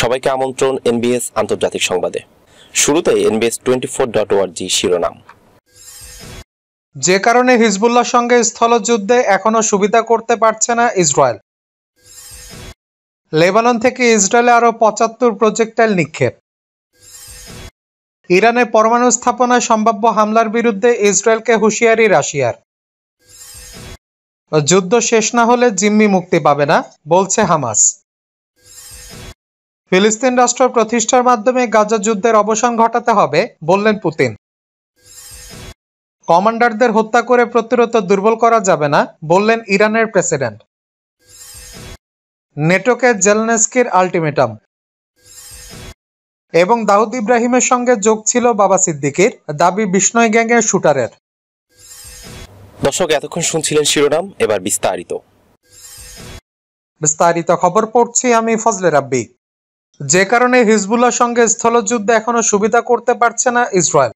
সবাইকে আমন্ত্রণ এনবিএস আন্তর্জাতিক সংবাদে শুরুতে এনবিএস টোয়েন্টি ফোর ডট ওয়ার্জি শিরোনাম যে কারণে হিজবুল্লাহ সঙ্গে স্থলযুদ্ধে এখনও সুবিধা করতে পারছে না ইসরায়েল লেবানন থেকে ইসরায়েলে আরও পঁচাত্তর প্রজেক্টাইল নিক্ষেপ ইরানে পরমাণু স্থাপনায় সম্ভাব্য হামলার বিরুদ্ধে ইসরায়েলকে হুঁশিয়ারি রাশিয়ার যুদ্ধ শেষ না হলে জিম্মি মুক্তি পাবে না বলছে হামাস ফিলিস্তিন রাষ্ট্র প্রতিষ্ঠার মাধ্যমে গাজা যুদ্ধের অবসান ঘটাতে হবে বললেন পুতিন কমান্ডারদের হত্যা করে প্রতিরোধ দুর্বল করা যাবে না বললেন ইরানের প্রেসিডেন্ট নেটোকে জেলনেস্কির আলটিমেটাম এবং দাউদ ইব্রাহিমের সঙ্গে যোগ ছিল বাবা সিদ্দিকির দাবি বিষ্ণয় গ্যাংয়ের শুটারের দর্শক এতক্ষণ শুনছিলেন শিরোনাম এবার বিস্তারিত বিস্তারিত খবর পড়ছি আমি ফজলে রাব্বি যে কারণে হিজবুল্লার সঙ্গে স্থলযুদ্ধে এখনও সুবিধা করতে পারছে না ইসরায়েল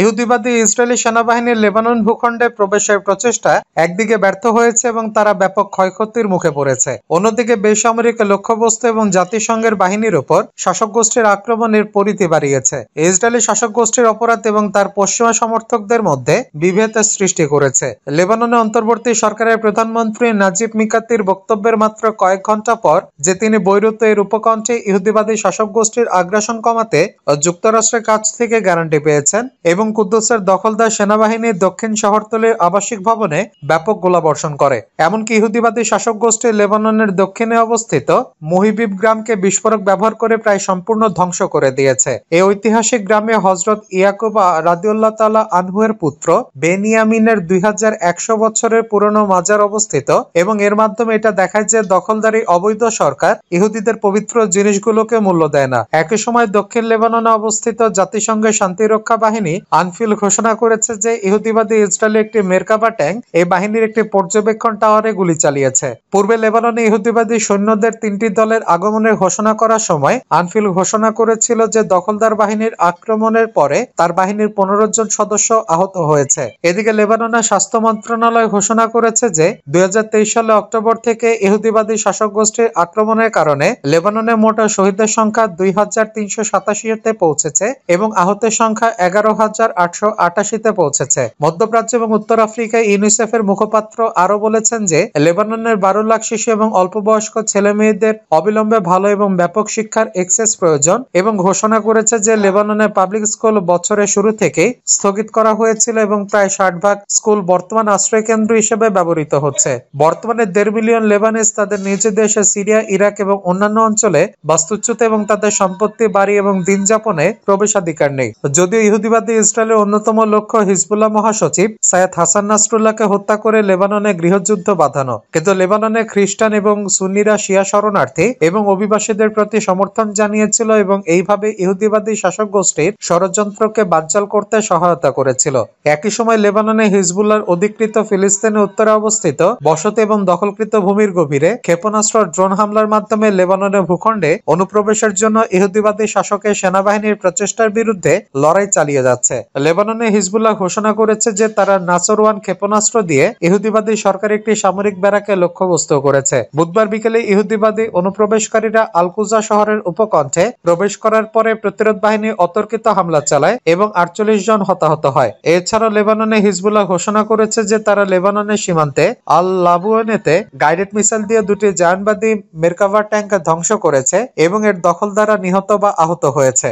ইহুদিবাদী ইসরায়েলি সেনাবাহিনীর লেবানন ভূখণ্ডে প্রবেশের প্রচেষ্টা একদিকে ব্যর্থ হয়েছে এবং তারা ব্যাপক ক্ষয়ক্ষতির মুখে পড়েছে অন্যদিকে বেসামরিক লক্ষ্যবস্তু এবং জাতিসংঘের বাহিনীর উপর শাসক গোষ্ঠীর আক্রমণের পরিধি বাড়িয়েছে ইসরায়েলি শাসক গোষ্ঠীর অপরাধ এবং তার পশ্চিমা সমর্থকদের মধ্যে বিভেদ সৃষ্টি করেছে লেবাননে অন্তর্বর্তী সরকারের প্রধানমন্ত্রী নাজিব মিকাতির বক্তব্যের মাত্র কয়েক ঘন্টা পর যে তিনি বৈরুতের উপকণ্ঠে ইহুদিবাদী শাসক গোষ্ঠীর আগ্রাসন কমাতে যুক্তরাষ্ট্রের কাছ থেকে গ্যারান্টি পেয়েছেন এবং এবং কুদ্দুসের দখলদার সেনাবাহিনীর দক্ষিণ শহরতলির আবাসিক ভবনে ব্যাপক গোলাবর্ষণ করে এমনকি ইহুদিবাদী শাসক গোষ্ঠী লেবাননের দক্ষিণে অবস্থিত মুহিবিব গ্রামকে বিস্ফোরক ব্যবহার করে প্রায় সম্পূর্ণ ধ্বংস করে দিয়েছে এই ঐতিহাসিক গ্রামে হজরত ইয়াকুবা রাদিউল্লাহ তালা আনহুয়ের পুত্র বেনিয়ামিনের দুই হাজার একশো বছরের পুরনো মাজার অবস্থিত এবং এর মাধ্যমে এটা দেখায় যে দখলদারী অবৈধ সরকার ইহুদিদের পবিত্র জিনিসগুলোকে মূল্য দেয় না একই সময় দক্ষিণ লেবাননে অবস্থিত জাতিসংঘের শান্তিরক্ষা বাহিনী আনফিল ঘোষণা করেছে যে ইহুদিবাদী ইসরায়েলি একটি মেরকাবা ট্যাঙ্ক এই বাহিনীর একটি পর্যবেক্ষণ টাওয়ারে গুলি চালিয়েছে পূর্বে লেবাননে ইহুদিবাদী সৈন্যদের তিনটি দলের আগমনের ঘোষণা করার সময় আনফিল ঘোষণা করেছিল যে দখলদার বাহিনীর আক্রমণের পরে তার বাহিনীর পনেরো জন সদস্য আহত হয়েছে এদিকে লেবাননের স্বাস্থ্য মন্ত্রণালয় ঘোষণা করেছে যে দুই সালে অক্টোবর থেকে ইহুদিবাদী শাসক গোষ্ঠীর আক্রমণের কারণে লেবাননে মোটা শহীদের সংখ্যা দুই হাজার তিনশো সাতাশিতে পৌঁছেছে এবং আহতের সংখ্যা এগারো হাজার হাজার আটশো আটাশিতে পৌঁছেছে মধ্যপ্রাচ্য এবং উত্তর আফ্রিকায় ইউনিসেফের মুখপাত্র আরো বলেছেন যে লেবাননের বারো লাখ শিশু এবং অল্প বয়স্ক ছেলে মেয়েদের অবিলম্বে ভালো এবং ব্যাপক শিক্ষার এক্সেস প্রয়োজন এবং ঘোষণা করেছে যে লেবাননের পাবলিক স্কুল বছরের শুরু থেকে স্থগিত করা হয়েছিল এবং প্রায় ষাট ভাগ স্কুল বর্তমান আশ্রয় কেন্দ্র হিসেবে ব্যবহৃত হচ্ছে বর্তমানে দেড় মিলিয়ন লেবানিস তাদের নিজ দেশে সিরিয়া ইরাক এবং অন্যান্য অঞ্চলে বাস্তুচ্যুত এবং তাদের সম্পত্তি বাড়ি এবং দিনযাপনে প্রবেশাধিকার নেই যদিও ইহুদিবাদী ইসরায়েলের অন্যতম লক্ষ্য হিজবুল্লাহ মহাসচিব সায়েদ হাসান নাসরুল্লাহকে হত্যা করে লেবাননে গৃহযুদ্ধ বাঁধানো কিন্তু লেবাননে খ্রিস্টান এবং সুন্নিরা শিয়া শরণার্থী এবং অভিবাসীদের প্রতি সমর্থন জানিয়েছিল এবং এইভাবে ইহুদিবাদী শাসক গোষ্ঠীর ষড়যন্ত্রকে বাজ্জাল করতে সহায়তা করেছিল একই সময় লেবাননে হিজবুল্লার অধিকৃত ফিলিস্তিনে উত্তরে অবস্থিত বসতি এবং দখলকৃত ভূমির গভীরে ক্ষেপণাস্ত্র ড্রোন হামলার মাধ্যমে লেবাননের ভূখণ্ডে অনুপ্রবেশের জন্য ইহুদিবাদী শাসকের সেনাবাহিনীর প্রচেষ্টার বিরুদ্ধে লড়াই চালিয়ে যাচ্ছে লেবাননে হিজবুল্লাহ ঘোষণা করেছে যে তারা নাসর ওয়ান ক্ষেপণাস্ত্র দিয়ে ইহুদিবাদী সরকার একটি সামরিক ব্যারাকে লক্ষ্যগ্রস্ত করেছে বুধবার বিকেলে ইহুদিবাদী অনুপ্রবেশকারীরা আলকুজা শহরের উপকণ্ঠে প্রবেশ করার পরে প্রতিরোধ বাহিনী অতর্কিত হামলা চালায় এবং আটচল্লিশ জন হতাহত হয় এছাড়া লেবাননে হিজবুল্লাহ ঘোষণা করেছে যে তারা লেবাননের সীমান্তে আল লাবুয়েতে গাইডেড মিসাইল দিয়ে দুটি জায়নবাদী মেরকাভার ট্যাঙ্ক ধ্বংস করেছে এবং এর দখল দ্বারা নিহত বা আহত হয়েছে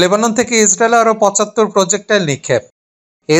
লেবানন থেকে ইসরায়েল আরও পঁচাত্তর প্রজেক্টাইল নিক্ষেপ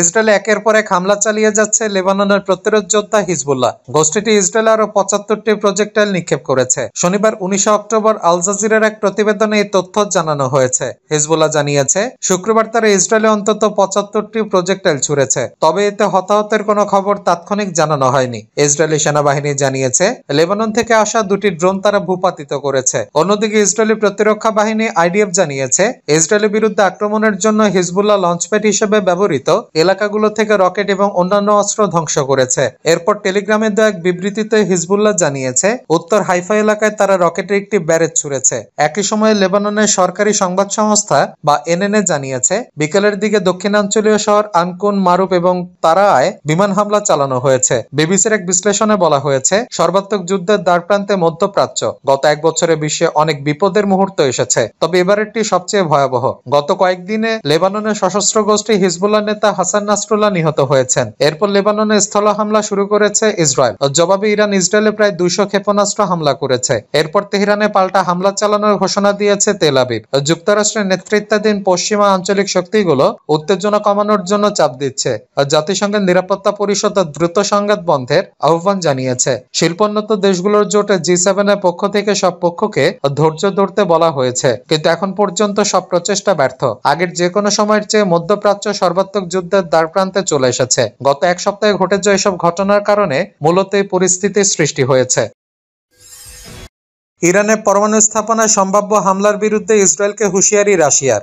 ইসরায়েল একের পর এক হামলা চালিয়ে যাচ্ছে লেবাননের প্রতিরোধ যোদ্ধা হিজবুল্লাহ গোষ্ঠীটি ইসরায়েল আরও পঁচাত্তরটি প্রজেক্টাইল নিক্ষেপ করেছে শনিবার উনিশে অক্টোবর আল জাজিরার এক প্রতিবেদনে এই তথ্য জানানো হয়েছে হিজবুল্লাহ জানিয়েছে শুক্রবার তারা ইসরায়েলে অন্তত পঁচাত্তরটি প্রজেক্টাইল ছুড়েছে তবে এতে হতাহতের কোনো খবর তাৎক্ষণিক জানানো হয়নি ইসরায়েলি সেনাবাহিনী জানিয়েছে লেবানন থেকে আসা দুটি ড্রোন তারা ভূপাতিত করেছে অন্যদিকে ইসরায়েলি প্রতিরক্ষা বাহিনী আইডিএফ জানিয়েছে ইসরায়েলের বিরুদ্ধে আক্রমণের জন্য হিজবুল্লাহ লঞ্চপ্যাড হিসেবে ব্যবহৃত এলাকাগুলো থেকে রকেট এবং অন্যান্য অস্ত্র ধ্বংস করেছে এরপর টেলিগ্রামের দেওয়া এক বিবৃতিতে হিজবুল্লাহ জানিয়েছে উত্তর হাইফা এলাকায় তারা রকেটের একটি ব্যারেজ ছুড়েছে একই সময়ে লেবাননের সরকারি সংবাদ সংস্থা বা এনএনএ জানিয়েছে বিকেলের দিকে দক্ষিণাঞ্চলীয় শহর আনকুন মারুপ এবং তারায় বিমান হামলা চালানো হয়েছে বিবিসির এক বিশ্লেষণে বলা হয়েছে সর্বাত্মক যুদ্ধের দ্বারপ্রান্তে মধ্যপ্রাচ্য গত এক বছরে বিশ্বে অনেক বিপদের মুহূর্ত এসেছে তবে এবারেরটি সবচেয়ে ভয়াবহ গত কয়েকদিনে লেবাননের সশস্ত্র গোষ্ঠী হিজবুল্লাহ নেতা হাসান নাসরুল্লাহ নিহত হয়েছেন এরপর লেবাননে স্থল হামলা শুরু করেছে ইসরায়েল জবাবে ইরান ইসরায়েলে প্রায় দুইশো ক্ষেপণাস্ত্র হামলা করেছে এরপর তেহরানে পাল্টা হামলা চালানোর ঘোষণা দিয়েছে তেল আবিব যুক্তরাষ্ট্রের নেতৃত্বাধীন পশ্চিমা আঞ্চলিক শক্তিগুলো উত্তেজনা কমানোর জন্য চাপ দিচ্ছে জাতিসংঘের নিরাপত্তা পরিষদ দ্রুত সংঘাত বন্ধের আহ্বান জানিয়েছে শিল্পোন্নত দেশগুলোর জোটে জি সেভেনের পক্ষ থেকে সব পক্ষকে ধৈর্য ধরতে বলা হয়েছে কিন্তু এখন পর্যন্ত সব প্রচেষ্টা ব্যর্থ আগের যে কোনো সময়ের চেয়ে মধ্যপ্রাচ্য সর্বাত্মক যুদ্ধ দ্বার দ্বারপ্রান্তে চলে এসেছে গত এক সপ্তাহে ঘটে যাওয়া এসব ঘটনার কারণে মূলত এই পরিস্থিতির সৃষ্টি হয়েছে ইরানের পরমাণু স্থাপনায় সম্ভাব্য হামলার বিরুদ্ধে ইসরায়েলকে হুঁশিয়ারি রাশিয়ার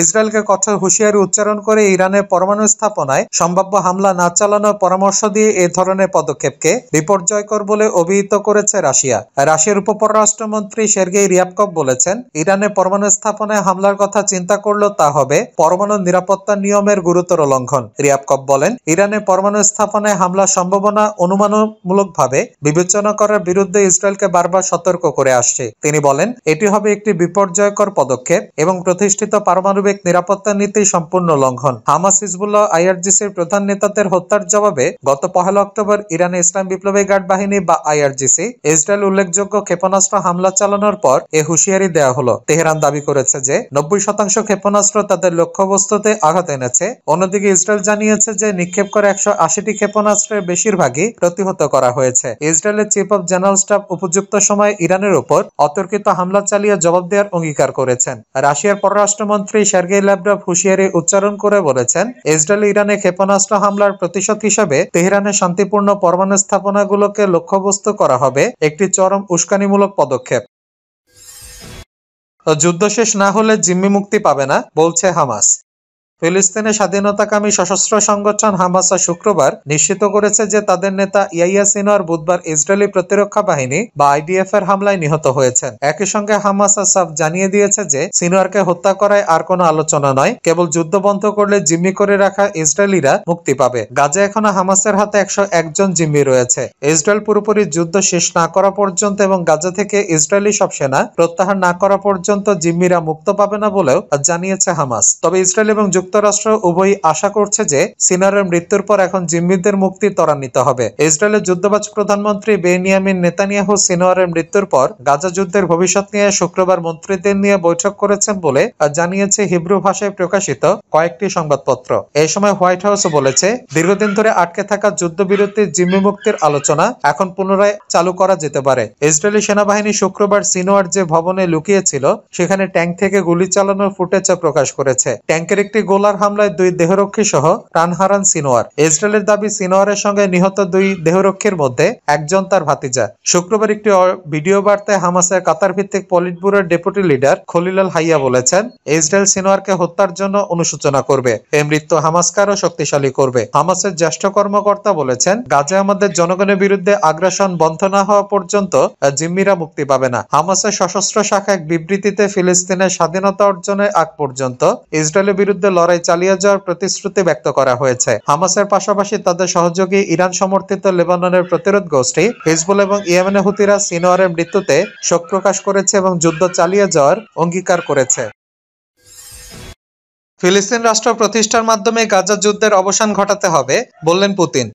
ইসরায়েলকে কঠোর হুঁশিয়ারি উচ্চারণ করে ইরানের পরমাণু স্থাপনায় সম্ভাব্য হামলা না চালানোর পরামর্শ দিয়ে এ ধরনের পদক্ষেপকে বিপর্যয়কর বলে অভিহিত করেছে রাশিয়া রাশিয়ার উপপররাষ্ট্রমন্ত্রী সের্গেই রিয়াবকভ বলেছেন ইরানের পরমাণু স্থাপনায় হামলার কথা চিন্তা করলেও তা হবে পরমাণু নিরাপত্তা নিয়মের গুরুতর লঙ্ঘন রিয়াবকভ বলেন ইরানের পরমাণু স্থাপনায় হামলার সম্ভাবনা অনুমানমূলকভাবে বিবেচনা করার বিরুদ্ধে ইসরায়েলকে বারবার সতর্ক করে আসছে তিনি বলেন এটি হবে একটি বিপর্যয়কর পদক্ষেপ এবং প্রতিষ্ঠিত পারমাণু আণবিক নিরাপত্তা নীতি সম্পূর্ণ লঙ্ঘন হামাস হিজবুল্লাহ আইআরজিসির প্রধান নেতাদের হত্যার জবাবে গত পহেলা অক্টোবর ইরানে ইসলাম বিপ্লবী গার্ড বাহিনী বা আইআরজিসি ইসরায়েল উল্লেখযোগ্য ক্ষেপণাস্ত্র হামলা চালানোর পর এ হুঁশিয়ারি দেওয়া হলো তেহরান দাবি করেছে যে নব্বই শতাংশ ক্ষেপণাস্ত্র তাদের লক্ষ্যবস্তুতে আঘাত এনেছে অন্যদিকে ইসরায়েল জানিয়েছে যে নিক্ষেপ করে একশো আশিটি ক্ষেপণাস্ত্রের বেশিরভাগই প্রতিহত করা হয়েছে ইসরায়েলের চিফ অব জেনারেল স্টাফ উপযুক্ত সময়ে ইরানের উপর অতর্কিত হামলা চালিয়ে জবাব দেওয়ার অঙ্গীকার করেছেন রাশিয়ার পররাষ্ট্রমন্ত্রী সার্গেই ল্যাবরভ হুঁশিয়ারি উচ্চারণ করে বলেছেন ইসরায়েল ইরানে ক্ষেপণাস্ত্র হামলার প্রতিশোধ হিসেবে তেহরানে শান্তিপূর্ণ পরমাণু স্থাপনাগুলোকে লক্ষ্যবস্তু করা হবে একটি চরম উস্কানিমূলক পদক্ষেপ যুদ্ধ শেষ না হলে জিম্মি মুক্তি পাবে না বলছে হামাস ফিলিস্তিনের স্বাধীনতাকামী সশস্ত্র সংগঠন হামাসা শুক্রবার নিশ্চিত করেছে যে তাদের নেতা ইয়াইয়া সিনোয়ার বুধবার ইসরায়েলি প্রতিরক্ষা বাহিনী বা আইডিএফ এর হামলায় নিহত হয়েছেন একই সঙ্গে হামাসা সাফ জানিয়ে দিয়েছে যে সিনোয়ারকে হত্যা করায় আর কোনো আলোচনা নয় কেবল যুদ্ধ বন্ধ করলে জিম্মি করে রাখা ইসরায়েলিরা মুক্তি পাবে গাজা এখনো হামাসের হাতে একশো একজন জিম্মি রয়েছে ইসরায়েল পুরোপুরি যুদ্ধ শেষ না করা পর্যন্ত এবং গাজা থেকে ইসরায়েলি সব সেনা প্রত্যাহার না করা পর্যন্ত জিম্মিরা মুক্ত পাবে না বলেও জানিয়েছে হামাস তবে ইসরায়েল এবং যুক্তরাষ্ট্র উভয়ই আশা করছে যে সিনারের মৃত্যুর পর এখন জিম্মিদের মুক্তি ত্বরান্বিত হবে ইসরায়েলের যুদ্ধবাজ প্রধানমন্ত্রী বেনিয়ামিন নেতানিয়াহু সিনোয়ারের মৃত্যুর পর গাজা যুদ্ধের ভবিষ্যৎ নিয়ে শুক্রবার মন্ত্রীদের নিয়ে বৈঠক করেছেন বলে জানিয়েছে হিব্রু ভাষায় প্রকাশিত কয়েকটি সংবাদপত্র এ সময় হোয়াইট হাউস বলেছে দীর্ঘদিন ধরে আটকে থাকা যুদ্ধবিরতি জিম্মি মুক্তির আলোচনা এখন পুনরায় চালু করা যেতে পারে ইসরায়েলি সেনাবাহিনী শুক্রবার সিনোয়ার যে ভবনে লুকিয়েছিল সেখানে ট্যাঙ্ক থেকে গুলি চালানোর ফুটেজ প্রকাশ করেছে ট্যাঙ্কের একটি গোল হেজবোলার হামলায় দুই দেহরক্ষী সহ প্রাণ হারান সিনোয়ার ইসরায়েলের দাবি সিনোয়ারের সঙ্গে নিহত দুই দেহরক্ষীর মধ্যে একজন তার ভাতিজা শুক্রবার একটি ভিডিও বার্তায় হামাসের কাতার ভিত্তিক পলিটব্যুরোর ডেপুটি লিডার খলিলাল হাইয়া বলেছেন ইসরায়েল সিনোয়ারকে হত্যার জন্য অনুসূচনা করবে এই মৃত্যু হামাসকারও শক্তিশালী করবে হামাসের জ্যেষ্ঠ কর্মকর্তা বলেছেন গাজে আমাদের জনগণের বিরুদ্ধে আগ্রাসন বন্ধ না হওয়া পর্যন্ত জিম্মিরা মুক্তি পাবে না হামাসের সশস্ত্র শাখা এক বিবৃতিতে ফিলিস্তিনের স্বাধীনতা অর্জনের আগ পর্যন্ত ইসরায়েলের বিরুদ্ধে লড়াই লড়াই চালিয়ে যাওয়ার প্রতিশ্রুতি ব্যক্ত করা হয়েছে হামাসের পাশাপাশি তাদের সহযোগী ইরান সমর্থিত লেবাননের প্রতিরোধ গোষ্ঠী হিজবুল এবং ইয়েমেনে হুতিরা সিনোয়ারের মৃত্যুতে শোক প্রকাশ করেছে এবং যুদ্ধ চালিয়ে যাওয়ার অঙ্গীকার করেছে ফিলিস্তিন রাষ্ট্র প্রতিষ্ঠার মাধ্যমে গাজা যুদ্ধের অবসান ঘটাতে হবে বললেন পুতিন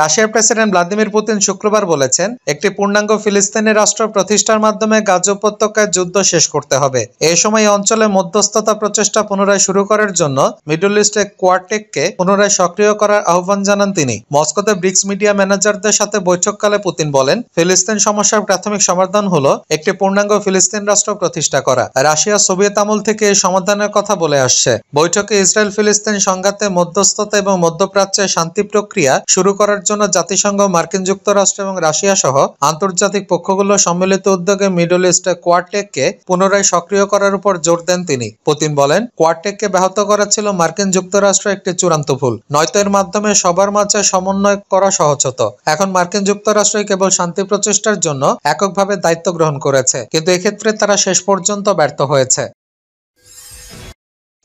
রাশিয়ার প্রেসিডেন্ট ভ্লাদিমির পুতিন শুক্রবার বলেছেন একটি পূর্ণাঙ্গ ফিলিস্তিনি রাষ্ট্র প্রতিষ্ঠার মাধ্যমে গাজ উপত্যকায় যুদ্ধ শেষ করতে হবে এ সময় অঞ্চলে মধ্যস্থতা প্রচেষ্টা পুনরায় শুরু করার জন্য মিডল ইস্টে কোয়ার্টেককে পুনরায় সক্রিয় করার আহ্বান জানান তিনি মস্কোতে ব্রিক্স মিডিয়া ম্যানেজারদের সাথে বৈঠককালে পুতিন বলেন ফিলিস্তিন সমস্যার প্রাথমিক সমাধান হলো একটি পূর্ণাঙ্গ ফিলিস্তিন রাষ্ট্র প্রতিষ্ঠা করা রাশিয়া সোভিয়েত আমল থেকে এই সমাধানের কথা বলে আসছে বৈঠকে ইসরায়েল ফিলিস্তিন সংঘাতে মধ্যস্থতা এবং মধ্যপ্রাচ্যে শান্তি প্রক্রিয়া শুরু করার করার জন্য জাতিসংঘ মার্কিন যুক্তরাষ্ট্র এবং রাশিয়া সহ আন্তর্জাতিক পক্ষগুলো সম্মিলিত উদ্যোগে মিডল ইস্ট কোয়ারটেককে পুনরায় সক্রিয় করার উপর জোর দেন তিনি পুতিন বলেন কোয়ারটেককে ব্যাহত করা ছিল মার্কিন যুক্তরাষ্ট্র একটি চূড়ান্ত ভুল নয়তো এর মাধ্যমে সবার মাঝে সমন্বয় করা সহজ হতো এখন মার্কিন যুক্তরাষ্ট্র কেবল শান্তি প্রচেষ্টার জন্য এককভাবে দায়িত্ব গ্রহণ করেছে কিন্তু এক্ষেত্রে তারা শেষ পর্যন্ত ব্যর্থ হয়েছে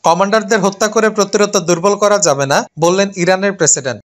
কমান্ডারদের হত্যা করে প্রতিরোধ দুর্বল করা যাবে না বললেন ইরানের প্রেসিডেন্ট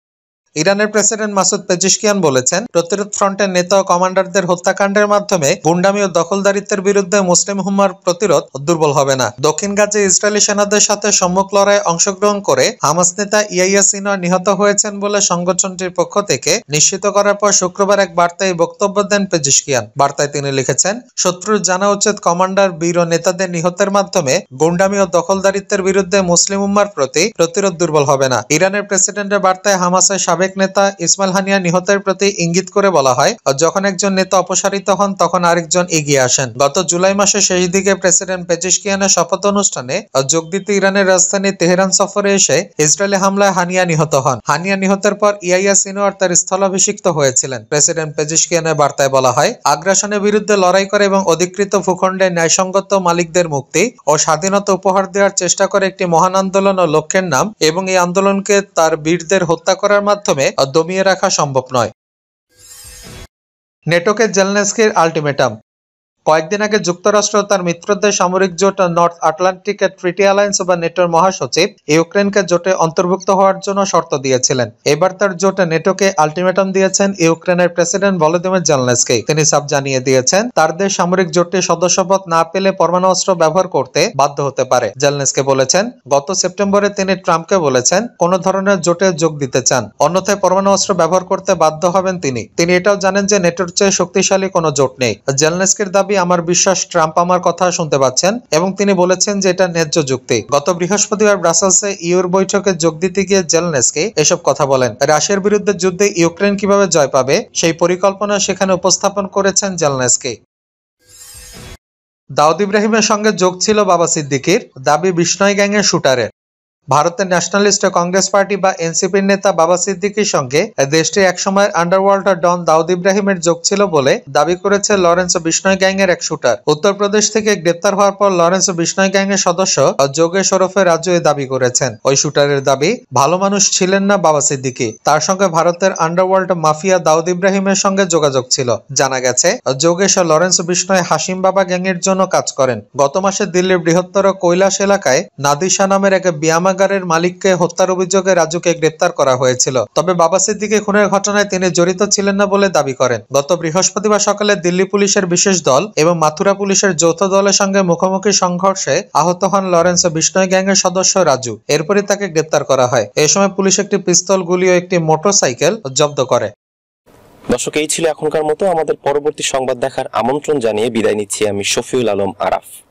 ইরানের প্রেসিডেন্ট মাসুদ পেজিশকিয়ান বলেছেন প্রতিরোধ ফ্রন্টের নেতা ও কমান্ডারদের হত্যাকাণ্ডের মাধ্যমে গুন্ডামি ও দখলদারিত্বের বিরুদ্ধে মুসলিম হুম্মার প্রতিরোধ দুর্বল হবে না দক্ষিণ গাজে ইসরায়েলি সেনাদের সাথে সম্মুখ লড়াই অংশগ্রহণ করে হামাস নেতা ইয়াইয়া সিনহা নিহত হয়েছেন বলে সংগঠনটির পক্ষ থেকে নিশ্চিত করার পর শুক্রবার এক বার্তায় বক্তব্য দেন পেজিশকিয়ান বার্তায় তিনি লিখেছেন শত্রুর জানা উচিত কমান্ডার বীর ও নেতাদের নিহতের মাধ্যমে গুন্ডামি ও দখলদারিত্বের বিরুদ্ধে মুসলিম উম্মার প্রতি প্রতিরোধ দুর্বল হবে না ইরানের প্রেসিডেন্টের বার্তায় হামাসের সাবেক সাবেক নেতা ইসমাইল হানিয়া নিহতের প্রতি ইঙ্গিত করে বলা হয় যখন একজন নেতা অপসারিত হন তখন আরেকজন এগিয়ে আসেন গত জুলাই মাসের শেষ দিকে প্রেসিডেন্ট পেজিসকিয়ানের শপথ অনুষ্ঠানে যোগ দিতে ইরানের রাজধানী তেহরান সফরে এসে ইসরায়েলি হামলায় হানিয়া নিহত হন হানিয়া নিহতের পর ইয়াইয়া সিনোয়ার তার স্থলাভিষিক্ত হয়েছিলেন প্রেসিডেন্ট পেজিসকিয়ানের বার্তায় বলা হয় আগ্রাসনের বিরুদ্ধে লড়াই করে এবং অধিকৃত ভূখণ্ডে ন্যায়সঙ্গত মালিকদের মুক্তি ও স্বাধীনতা উপহার দেওয়ার চেষ্টা করে একটি মহান আন্দোলন ও লক্ষ্যের নাম এবং এই আন্দোলনকে তার বীরদের হত্যা করার মাধ্যমে মাধ্যমে দমিয়ে রাখা সম্ভব নয় নেটোকে জেলনেস্কের আলটিমেটাম কয়েকদিন আগে যুক্তরাষ্ট্র তার মিত্রদের সামরিক জোট নর্থ আটলান্টিক ট্রিটি অ্যালায়েন্স বা নেটোর মহাসচিব ইউক্রেনকে জোটে অন্তর্ভুক্ত হওয়ার জন্য শর্ত দিয়েছিলেন এবার তার জোট নেটোকে আলটিমেটাম দিয়েছেন ইউক্রেনের প্রেসিডেন্ট ভলোদিমির জেলনেসকে তিনি সাব জানিয়ে দিয়েছেন তার দেশ সামরিক জোটে সদস্যপদ না পেলে পরমাণু অস্ত্র ব্যবহার করতে বাধ্য হতে পারে জেলনেসকে বলেছেন গত সেপ্টেম্বরে তিনি ট্রাম্পকে বলেছেন কোন ধরনের জোটে যোগ দিতে চান অন্যথায় পরমাণু অস্ত্র ব্যবহার করতে বাধ্য হবেন তিনি তিনি এটাও জানেন যে নেটোর চেয়ে শক্তিশালী কোনো জোট নেই জেলনেসকের দাবি মোটামুটি আমার বিশ্বাস ট্রাম্প আমার কথা শুনতে পাচ্ছেন এবং তিনি বলেছেন যে এটা ন্যায্য যুক্তি গত বৃহস্পতিবার ব্রাসেলসে ইউর বৈঠকে যোগ দিতে গিয়ে জেলনেসকে এসব কথা বলেন রাশিয়ার বিরুদ্ধে যুদ্ধে ইউক্রেন কিভাবে জয় পাবে সেই পরিকল্পনা সেখানে উপস্থাপন করেছেন জেলনেসকে দাউদ ইব্রাহিমের সঙ্গে যোগ ছিল বাবা সিদ্দিকির দাবি বিষ্ণয় গ্যাংয়ের শুটারের ভারতের ন্যাশনালিস্ট কংগ্রেস পার্টি বা এনসিপির নেতা বাবা সিদ্দিকির সঙ্গে দেশটির একসময়ের আন্ডারওয়ার্ল্ড ডন দাউদ ইব্রাহিমের যোগ ছিল বলে দাবি করেছে লরেন্স বিষ্ণয় গ্যাং এর এক শুটার উত্তরপ্রদেশ থেকে গ্রেপ্তার হওয়ার পর লরেন্স বিষ্ণয় গ্যাং এর সদস্য যোগেশ ওরফে রাজ্য এ দাবি করেছেন ওই শুটারের দাবি ভালো মানুষ ছিলেন না বাবা সিদ্দিকি তার সঙ্গে ভারতের আন্ডারওয়ার্ল্ড মাফিয়া দাউদ ইব্রাহিমের সঙ্গে যোগাযোগ ছিল জানা গেছে যোগেশ লরেন্স বিষ্ণয় হাসিম বাবা গ্যাং এর জন্য কাজ করেন গত মাসে দিল্লির বৃহত্তর কৈলাস এলাকায় নাদিশা নামের এক বিয়ামা ভাঙাগারের মালিককে হত্যার অভিযোগে রাজুকে গ্রেপ্তার করা হয়েছিল তবে বাবা সিদ্দিকে খুনের ঘটনায় তিনি জড়িত ছিলেন না বলে দাবি করেন গত বৃহস্পতিবার সকালে দিল্লি পুলিশের বিশেষ দল এবং মাথুরা পুলিশের যৌথ দলের সঙ্গে মুখোমুখি সংঘর্ষে আহত হন লরেন্স বিষ্ণয় গ্যাংয়ের সদস্য রাজু এরপরে তাকে গ্রেপ্তার করা হয় এ সময় পুলিশ একটি পিস্তল গুলি ও একটি মোটরসাইকেল জব্দ করে দর্শক এই ছিল এখনকার মতো আমাদের পরবর্তী সংবাদ দেখার আমন্ত্রণ জানিয়ে বিদায় নিচ্ছি আমি শফিউল আলম আরাফ